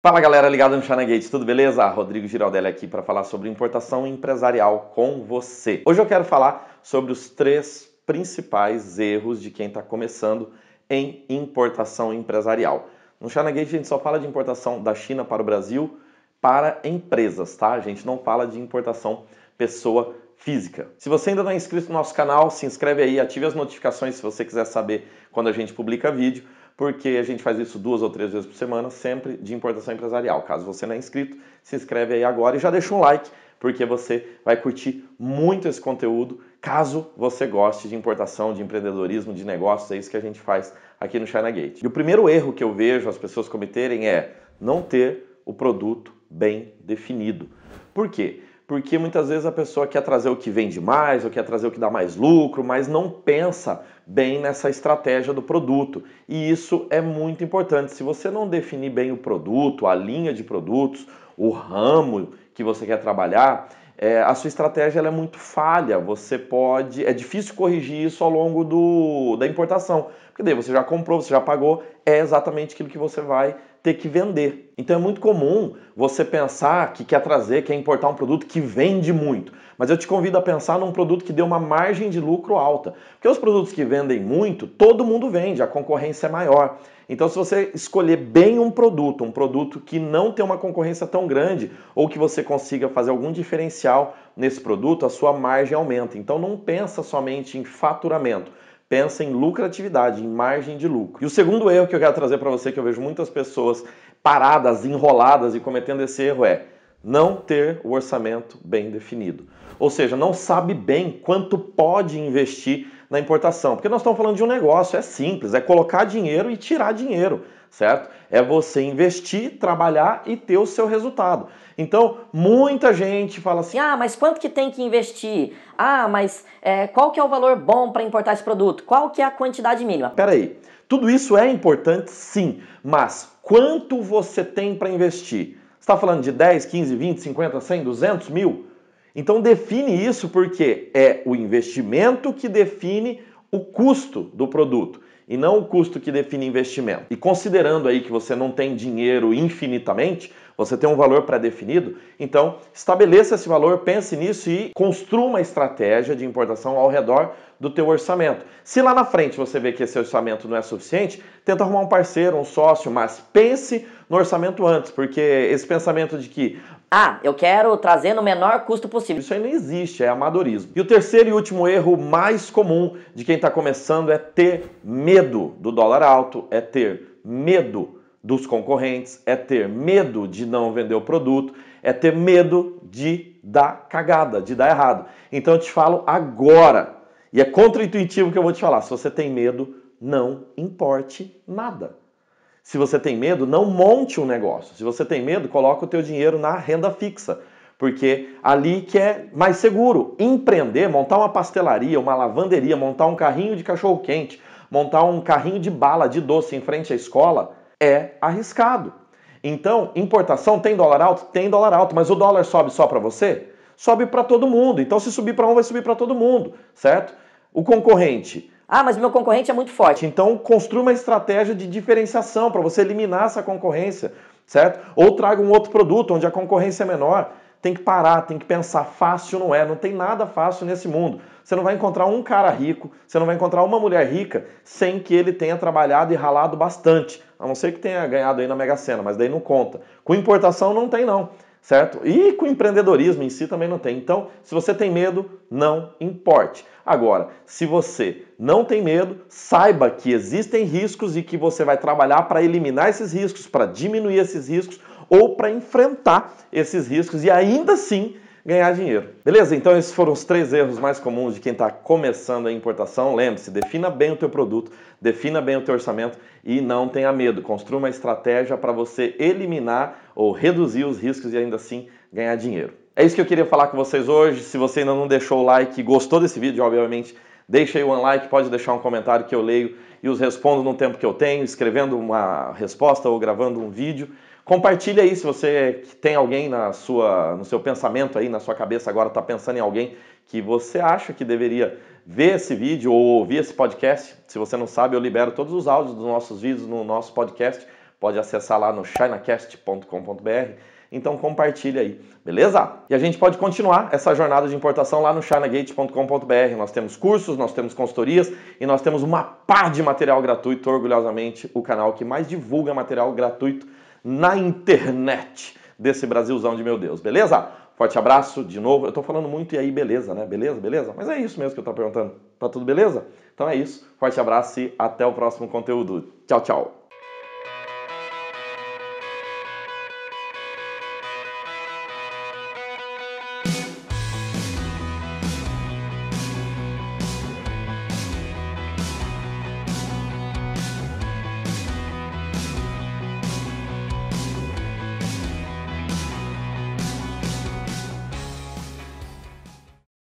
Fala galera ligada no China Gates, tudo beleza? Rodrigo Giraldelli aqui para falar sobre importação empresarial com você. Hoje eu quero falar sobre os três principais erros de quem está começando em importação empresarial. No China Gate a gente só fala de importação da China para o Brasil para empresas, tá? A gente não fala de importação pessoa física. Se você ainda não é inscrito no nosso canal, se inscreve aí, ative as notificações se você quiser saber quando a gente publica vídeo porque a gente faz isso duas ou três vezes por semana, sempre de importação empresarial. Caso você não é inscrito, se inscreve aí agora e já deixa um like, porque você vai curtir muito esse conteúdo, caso você goste de importação, de empreendedorismo, de negócios, é isso que a gente faz aqui no China Gate. E o primeiro erro que eu vejo as pessoas cometerem é não ter o produto bem definido. Por quê? Porque muitas vezes a pessoa quer trazer o que vende mais, ou quer trazer o que dá mais lucro, mas não pensa bem nessa estratégia do produto. E isso é muito importante. Se você não definir bem o produto, a linha de produtos, o ramo que você quer trabalhar, é, a sua estratégia é muito falha. Você pode. É difícil corrigir isso ao longo do, da importação. Porque daí você já comprou, você já pagou, é exatamente aquilo que você vai ter que vender. Então é muito comum você pensar que quer trazer, quer importar um produto que vende muito. Mas eu te convido a pensar num produto que dê uma margem de lucro alta. Porque os produtos que vendem muito, todo mundo vende, a concorrência é maior. Então, se você escolher bem um produto, um produto que não tem uma concorrência tão grande, ou que você consiga fazer algum diferencial nesse produto, a sua margem aumenta. Então, não pensa somente em faturamento pensa em lucratividade, em margem de lucro. E o segundo erro que eu quero trazer para você, que eu vejo muitas pessoas paradas, enroladas e cometendo esse erro, é não ter o orçamento bem definido. Ou seja, não sabe bem quanto pode investir na importação. Porque nós estamos falando de um negócio, é simples, é colocar dinheiro e tirar dinheiro, certo? É você investir, trabalhar e ter o seu resultado. Então, muita gente fala assim: ah, mas quanto que tem que investir? Ah, mas é, qual que é o valor bom para importar esse produto? Qual que é a quantidade mínima? Peraí, tudo isso é importante sim, mas quanto você tem para investir? Você está falando de 10, 15, 20, 50, 100, 200 mil? Então define isso porque é o investimento que define o custo do produto e não o custo que define investimento. E considerando aí que você não tem dinheiro infinitamente, você tem um valor pré-definido, então estabeleça esse valor, pense nisso e construa uma estratégia de importação ao redor do teu orçamento. Se lá na frente você vê que esse orçamento não é suficiente, tenta arrumar um parceiro, um sócio, mas pense no orçamento antes, porque esse pensamento de que ah, eu quero trazer no menor custo possível. Isso aí não existe, é amadorismo. E o terceiro e último erro mais comum de quem está começando é ter medo do dólar alto, é ter medo dos concorrentes, é ter medo de não vender o produto, é ter medo de dar cagada, de dar errado. Então eu te falo agora, e é contraintuitivo que eu vou te falar: se você tem medo, não importe nada. Se você tem medo, não monte um negócio. Se você tem medo, coloca o teu dinheiro na renda fixa, porque ali que é mais seguro. Empreender, montar uma pastelaria, uma lavanderia, montar um carrinho de cachorro quente, montar um carrinho de bala de doce em frente à escola, é arriscado. Então, importação tem dólar alto? Tem dólar alto, mas o dólar sobe só para você? Sobe para todo mundo. Então, se subir para um, vai subir para todo mundo, certo? O concorrente. Ah, mas meu concorrente é muito forte. Então, construa uma estratégia de diferenciação para você eliminar essa concorrência, certo? Ou traga um outro produto onde a concorrência é menor tem que parar, tem que pensar. Fácil não é, não tem nada fácil nesse mundo. Você não vai encontrar um cara rico, você não vai encontrar uma mulher rica sem que ele tenha trabalhado e ralado bastante. A não ser que tenha ganhado aí na Mega Sena, mas daí não conta. Com importação não tem não, certo? E com empreendedorismo em si também não tem. Então, se você tem medo, não importe. Agora, se você não tem medo, saiba que existem riscos e que você vai trabalhar para eliminar esses riscos, para diminuir esses riscos ou para enfrentar esses riscos e ainda assim ganhar dinheiro. Beleza? Então esses foram os três erros mais comuns de quem está começando a importação. Lembre-se, defina bem o teu produto, defina bem o teu orçamento e não tenha medo. Construa uma estratégia para você eliminar ou reduzir os riscos e ainda assim ganhar dinheiro. É isso que eu queria falar com vocês hoje. Se você ainda não deixou o like, gostou desse vídeo, obviamente, deixa aí um like, pode deixar um comentário que eu leio e os respondo no tempo que eu tenho, escrevendo uma resposta ou gravando um vídeo. Compartilha aí se você tem alguém na sua, no seu pensamento aí, na sua cabeça agora está pensando em alguém que você acha que deveria ver esse vídeo ou ouvir esse podcast. Se você não sabe, eu libero todos os áudios dos nossos vídeos no nosso podcast. Pode acessar lá no chinacast.com.br. Então compartilha aí, beleza? E a gente pode continuar essa jornada de importação lá no chinagate.com.br. Nós temos cursos, nós temos consultorias e nós temos uma pá de material gratuito, orgulhosamente o canal que mais divulga material gratuito na internet desse Brasilzão de meu Deus, beleza? Forte abraço de novo. Eu tô falando muito e aí, beleza, né? Beleza, beleza? Mas é isso mesmo que eu tô perguntando. Tá tudo beleza? Então é isso. Forte abraço e até o próximo conteúdo. Tchau, tchau.